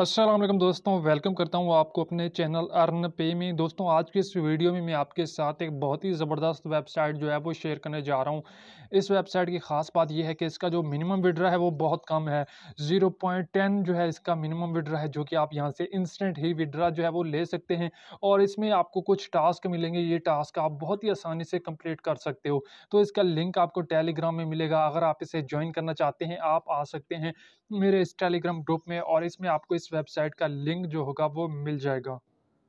असलम दोस्तों वेलकम करता हूँ आपको अपने चैनल अर्न पे में दोस्तों आज के इस वीडियो में मैं आपके साथ एक बहुत ही ज़बरदस्त वेबसाइट जो है वो शेयर करने जा रहा हूँ इस वेबसाइट की ख़ास बात यह है कि इसका जो मिनिमम विड्रा है वो बहुत कम है 0.10 जो है इसका मिनिमम विड्रा है जो कि आप यहाँ से इंस्टेंट ही विड्रा जो है वो ले सकते हैं और इसमें आपको कुछ टास्क मिलेंगे ये टास्क आप बहुत ही आसानी से कम्प्लीट कर सकते हो तो इसका लिंक आपको टेलीग्राम में मिलेगा अगर आप इसे ज्वाइन करना चाहते हैं आप आ सकते हैं मेरे इस टेलीग्राम ग्रुप में और इसमें आपको इस वेबसाइट का लिंक जो होगा वो मिल जाएगा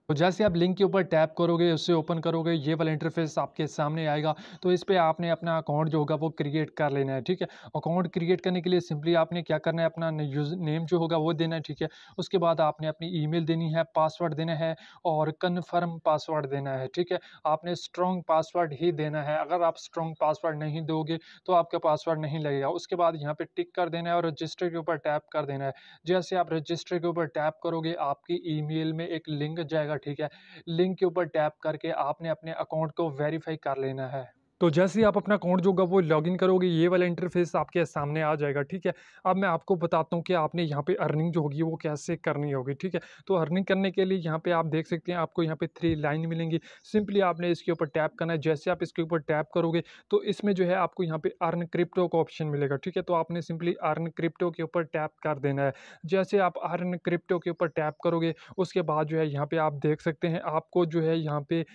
तो जैसे आप लिंक के ऊपर टैप करोगे उससे ओपन करोगे ये वाला इंटरफेस आपके सामने आएगा तो इस पर आपने अपना अकाउंट जो होगा वो क्रिएट कर लेना है ठीक है अकाउंट क्रिएट करने के लिए सिंपली आपने क्या करना है अपना यूज नेम जो होगा वो देना है ठीक है उसके बाद आपने अपनी ईमेल देनी है पासवर्ड देना है और कन्फर्म पासवर्ड देना है ठीक है आपने स्ट्रॉन्ग पासवर्ड ही देना है अगर आप स्ट्रॉन्ग पासवर्ड नहीं दोगे तो आपका पासवर्ड नहीं लगेगा उसके बाद यहाँ पर टिक कर देना है और रजिस्टर के ऊपर टैप कर देना है जैसे आप रजिस्टर के ऊपर टैप करोगे आपकी ई में एक लिंक जाएगा ठीक है लिंक के ऊपर टैप करके आपने अपने अकाउंट को वेरीफाई कर लेना है तो जैसे ही आप अपना अकाउंट जो होगा वो लॉगिन करोगे ये वाला इंटरफेस आपके सामने आ जाएगा ठीक है अब मैं आपको बताता हूँ कि आपने यहाँ पे अर्निंग जो होगी वो कैसे करनी होगी ठीक है तो अर्निंग करने के लिए यहाँ पे आप देख सकते हैं आपको यहाँ पे थ्री लाइन मिलेंगी सिंपली आपने इसके ऊपर टैप करना है जैसे आप इसके ऊपर टैप करोगे तो इसमें जो है आपको यहाँ पे अर्न क्रिप्टो का ऑप्शन मिलेगा ठीक है तो आपने सिंपली अर्न क्रिप्टो के ऊपर टैप कर देना है जैसे आप अर्न क्रिप्टो के ऊपर टैप करोगे उसके बाद जो है यहाँ पर आप देख सकते हैं आपको जो है यहाँ पे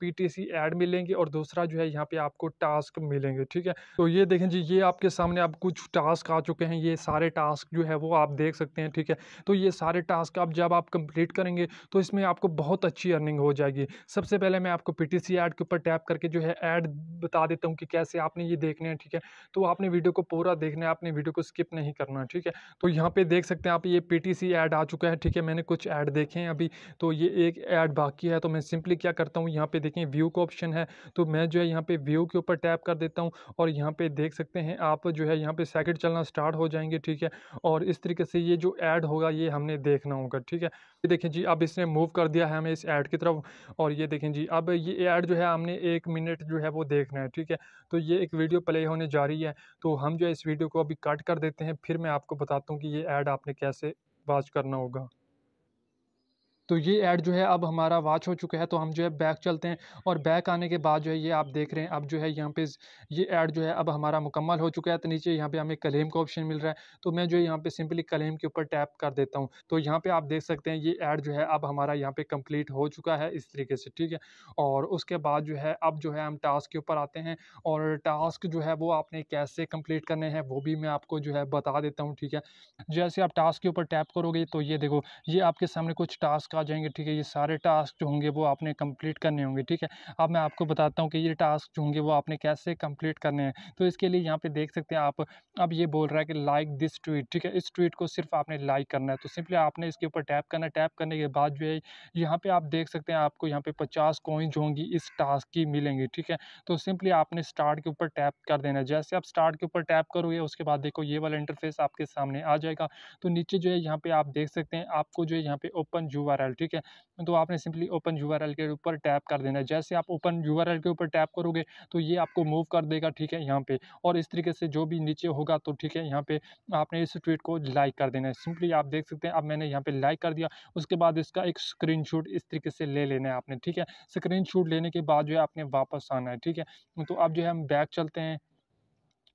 पी टी सी एड मिलेंगे और दूसरा जो है यहाँ पे आप आपको टास्क मिलेंगे ठीक है तो ये देखें जी ये आपके सामने आप कुछ टास्क आ चुके हैं ये सारे टास्क जो है वो आप देख सकते हैं ठीक है तो ये सारे टास्क आप जब आप कंप्लीट करेंगे तो इसमें आपको बहुत अच्छी अर्निंग हो जाएगी सबसे पहले मैं आपको पी टी के ऊपर टैप करके जो है ऐड बता देता हूँ कि कैसे आपने ये देखने हैं ठीक है तो आपने वीडियो को पूरा देखना है आपने वीडियो को स्किप नहीं करना ठीक है तो यहाँ पे देख सकते हैं आप ये पी टी आ चुका है ठीक है मैंने कुछ ऐड देखे हैं अभी तो ये एक ऐड बाकी है तो मैं सिंपली क्या करता हूँ यहाँ पे देखें व्यू का ऑप्शन है तो मैं जो है यहाँ पे व्यू व्यू के ऊपर टैप कर देता हूँ और यहाँ पे देख सकते हैं आप जो है यहाँ पे सैकेट चलना स्टार्ट हो जाएंगे ठीक है और इस तरीके से ये जो ऐड होगा ये हमने देखना होगा ठीक है ये देखें जी अब इसने मूव कर दिया है हमें इस ऐड की तरफ और ये देखें जी अब ये ऐड जो है हमने एक मिनट जो है वो देखना है ठीक है तो ये एक वीडियो प्ले होने जा रही है तो हम जो है इस वीडियो को अभी कट कर देते हैं फिर मैं आपको बताता हूँ कि ये ऐड आपने कैसे वॉच करना होगा तो ये ऐड जो है अब हमारा वॉच हो चुका है तो हम जो है बैक चलते हैं और बैक आने के बाद जो है ये आप देख रहे हैं अब जो है यहाँ पे ये ऐड जो है अब हमारा मुकम्मल हो चुका है तो नीचे यहाँ पे हमें क्लेम का ऑप्शन मिल रहा है तो मैं जो है यहाँ पे सिंपली क्लेम के ऊपर टैप कर देता हूँ तो यहाँ पे आप देख सकते हैं ये ऐड जो है अब हमारा यहाँ पे कम्प्लीट हो चुका है इस तरीके से ठीक है और उसके बाद जो है अब जो है हम टास्क के ऊपर आते हैं और टास्क जो है वो आपने कैसे कम्प्लीट करने हैं वो भी मैं आपको जो है बता देता हूँ ठीक है जैसे आप टास्क के ऊपर टैप करोगे तो ये देखो ये आपके सामने कुछ टास्क टास्क आ जाएंगे ठीक है ये सारे टास्क जो होंगे वो आपने कंप्लीट करने होंगे ठीक है अब मैं आपको बताता हूँ कि ये टास्क जो होंगे वो आपने कैसे कंप्लीट करने हैं तो इसके लिए यहाँ पे देख सकते हैं आप अब ये बोल रहा है कि लाइक दिस ट्वीट ठीक है इस ट्वीट को सिर्फ आपने लाइक करना है तो सिंपली आपने इसके ऊपर टैप करना है टैप करने के बाद जो है यहाँ पर आप देख सकते हैं आपको यहाँ पर पचास कोइन जो होंगी इस टास्क की मिलेंगी ठीक है तो सिंपली आपने स्टार्ट के ऊपर टैप कर देना है जैसे आप स्टार्ट के ऊपर टैप करोगे उसके बाद देखो ये वाला इंटरफेस आपके सामने आ जाएगा तो नीचे जो है यहाँ पर आप देख सकते हैं आपको जो है यहाँ पे ओपन यूआर आर ठीक है तो आपने सिंपली ओपन यू के ऊपर टैप कर देना है जैसे आप ओपन यू के ऊपर टैप करोगे तो ये आपको मूव कर देगा ठीक है यहाँ पे और इस तरीके से जो भी नीचे होगा तो ठीक है यहाँ पे आपने इस ट्वीट को लाइक कर देना है सिंपली आप देख सकते हैं अब मैंने यहाँ पे लाइक कर दिया उसके बाद इसका एक स्क्रीन इस तरीके से ले लेना है आपने ठीक है स्क्रीन लेने के बाद जो है आपने वापस आना है ठीक है तो अब जो है हम बैक चलते हैं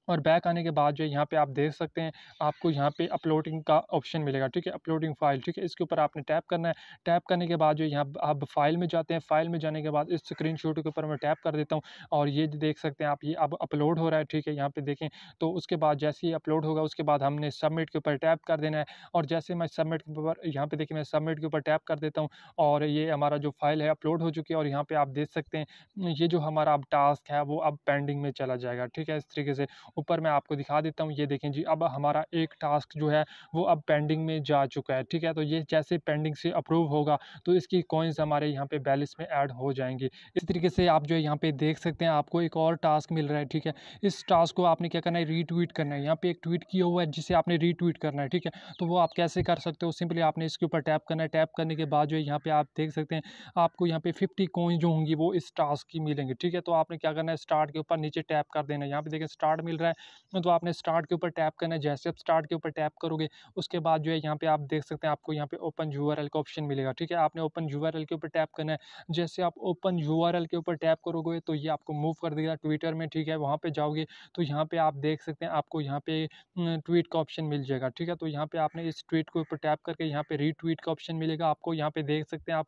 और बैक आने के बाद जो है यहाँ पे आप देख सकते हैं आपको यहाँ पर अपलोडिंग का ऑप्शन मिलेगा ठीक है अपलोडिंग फाइल ठीक है इसके ऊपर आपने टैप करना है टैप करने के बाद जो यहाँ आप फाइल में जाते हैं फाइल में जाने के बाद इस स्क्रीन के ऊपर मैं टैप कर देता हूँ और ये देख सकते हैं आप ये अब अपलोड हो रहा है ठीक है यहाँ पर देखें तो उसके बाद जैसे ही अपलोड होगा उसके बाद हमने सबमिट के ऊपर टैप कर देना है और जैसे मैं सबमिट के ऊपर यहाँ पर देखिए मैं सबमिट के ऊपर टैप कर देता हूँ और ये हमारा जो फाइल है अपलोड हो चुकी है और यहाँ पर आप देख सकते हैं ये जो हमारा अब टास्क है वो अब पेंडिंग में चला जाएगा ठीक है इस तरीके से ऊपर मैं आपको दिखा देता हूँ ये देखें जी अब हमारा एक टास्क जो है वो अब पेंडिंग में जा चुका है ठीक है तो ये जैसे पेंडिंग से अप्रूव होगा तो इसकी कॉइन्स हमारे यहाँ पे बैलेंस में ऐड हो जाएंगी इस तरीके से आप जो है यहाँ पे देख सकते हैं आपको एक और टास्क मिल रहा है ठीक है इस टास्क को आपने क्या करना है रीट्वीट करना है यहाँ पे एक ट्वीट किया हुआ है जिसे आपने रीट्वीट करना है ठीक है तो वो आप कैसे कर सकते हो सिंपली आपने इसके ऊपर टैप करना है टैप करने के बाद जो है यहाँ पर आप देख सकते हैं आपको यहाँ पे फिफ्टी कॉइन जो होंगी वो इस टास्क की मिलेंगी ठीक है तो आपने क्या करना है स्टार्ट के ऊपर नीचे टैप कर देना है यहाँ पे देखें स्टार्ट मिल रहा है रहा है तो आपने स्टार्ट के ऊपर टैप करना है जैसे आप स्टार्ट के ऊपर टैप करोगे उसके बाद जो है यहाँ पे आप देख सकते हैं आपको यहाँ पे ओपन यू का ऑप्शन मिलेगा ठीक है आपने ओपन यू के ऊपर टैप करना है जैसे आप ओपन यू के ऊपर टैप करोगे तो ये आपको मूव कर देगा ट्विटर में ठीक है वहाँ पर जाओगे तो यहाँ पर आप देख सकते हैं आपको यहाँ पे ट्वीट का ऑप्शन मिल जाएगा ठीक है तो यहाँ पर आपने इस ट्वीट के ऊपर टैप करके यहाँ पर रीट्वीट का ऑप्शन मिलेगा आपको यहाँ पर देख सकते हैं आप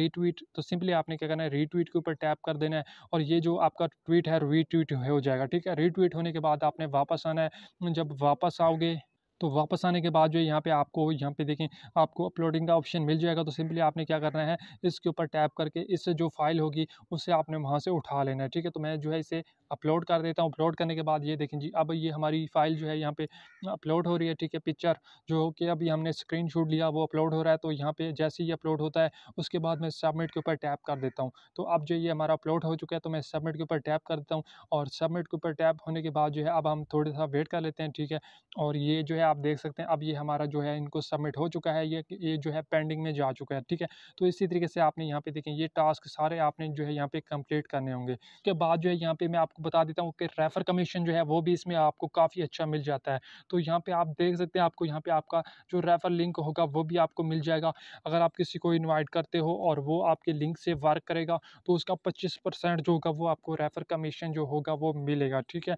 रीट्वीट तो सिंपली आपने क्या करना है रीट्वीट के ऊपर टैप कर देना है और ये जो आपका ट्वीट है रीट्वीट हो जाएगा ठीक है रीट्वीट होने के बाद आपने वापस आना है जब वापस आओगे तो वापस आने के बाद जो है यहाँ पे आपको यहाँ पे देखें आपको अपलोडिंग का ऑप्शन मिल जाएगा तो सिंपली आपने क्या करना है इसके ऊपर टैप करके इससे जो फाइल होगी उसे आपने वहाँ से उठा लेना है ठीक है तो मैं जो है इसे अपलोड कर देता हूँ अपलोड करने के बाद ये देखें जी अब ये हमारी फ़ाइल जो है यहाँ पे अपलोड हो रही है ठीक है पिक्चर जो कि अभी हमने स्क्रीन शूट लिया वो अपलोड हो रहा है तो यहाँ पर जैसे ही अपलोड होता है उसके बाद मैं सबमिट के ऊपर टैप कर देता हूँ तो अब जो ये हमारा अपलोड हो चुका है तो मैं सबमिट के ऊपर टैप कर देता हूँ और सबमिट के ऊपर टैप होने के बाद जो है अब हम थोड़ा सा वेट कर लेते हैं ठीक है और ये जो है आप देख सकते हैं अब ये हमारा जो है इनको सबमिट हो चुका है ये ये जो है पेंडिंग में जा चुका है ठीक है तो इसी तरीके से आपने यहाँ पे देखें ये टास्क सारे आपने जो है यहाँ पे कंप्लीट करने होंगे उसके बाद जो है यहाँ पे मैं आपको बता देता हूँ कि रेफ़र कमीशन जो है वो भी इसमें आपको काफ़ी अच्छा मिल जाता है तो यहाँ पर आप देख सकते हैं आपको यहाँ पर आपका जो रेफ़र लिंक होगा वो भी आपको मिल जाएगा अगर आप किसी को इन्वाइट करते हो और वो आपके लिंक से वर्क करेगा तो उसका पच्चीस जो होगा वो आपको रेफ़र कमीशन जो होगा वो मिलेगा ठीक है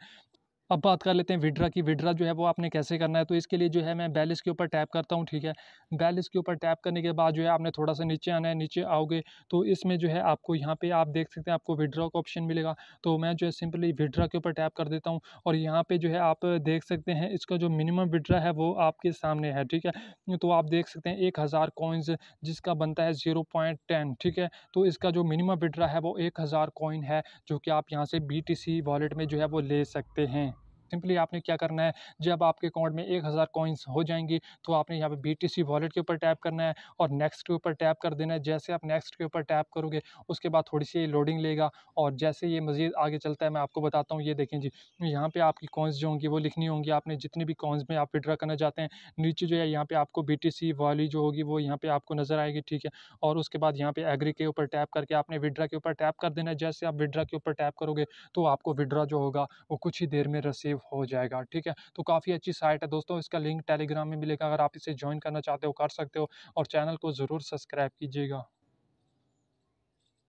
अब बात कर लेते हैं विड्रा की विड्रा जो है वो आपने कैसे करना है तो इसके लिए जो है मैं बैलेंस के ऊपर टैप करता हूँ ठीक है बैलेंस के ऊपर टैप करने के बाद जो है आपने थोड़ा सा नीचे आना है नीचे आओगे तो इसमें जो है आपको यहाँ पे आप देख सकते हैं आपको विड्रा का ऑप्शन मिलेगा तो मैं जो है सिंपली विड्रा के ऊपर टैप कर देता हूँ और यहाँ पर जो है आप देख सकते हैं इसका जो मिनिमम विड्रा है वो आपके सामने है ठीक है तो आप देख सकते हैं एक हज़ार कॉइन्स जिसका बनता है ज़ीरो पॉइंट टेन ठीक है तो इसका जो मिनिमम विड्रा है वो एक हज़ार कॉइन है जो कि आप यहाँ से बी टी सी वॉलेट में जो है वो ले सकते हैं सिंपली आपने क्या करना है जब आपके अकाउंट में एक हज़ार कॉइन्स हो जाएंगी तो आपने यहाँ पे बीटीसी वॉलेट के ऊपर टैप करना है और नेक्स्ट के ऊपर टैप कर देना है जैसे आप नेक्स्ट के ऊपर टैप करोगे उसके बाद थोड़ी सी लोडिंग लेगा और जैसे ये मज़ीद आगे चलता है मैं आपको बताता हूँ ये देखें जी यहाँ पर आपकी कॉइन्स जो होंगी वो लिखनी होंगी आपने जितनी भी कॉइन्स में आप विड्रा करना चाहते हैं नीचे जो है यहाँ पर आपको बी वाली जो होगी वो यहाँ पर आपको नज़र आएगी ठीक है और उसके बाद यहाँ पर एग्री के ऊपर टैप करके आपने विड्रा के ऊपर टैप कर देना है जैसे आप विड्रा के ऊपर टैप करोगे तो आपको विड्रा जो होगा वो कुछ ही देर में रसीव एक्टिव हो जाएगा ठीक है तो काफ़ी अच्छी साइट है दोस्तों इसका लिंक टेलीग्राम में मिलेगा अगर आप इसे ज्वाइन करना चाहते हो कर सकते हो और चैनल को ज़रूर सब्सक्राइब कीजिएगा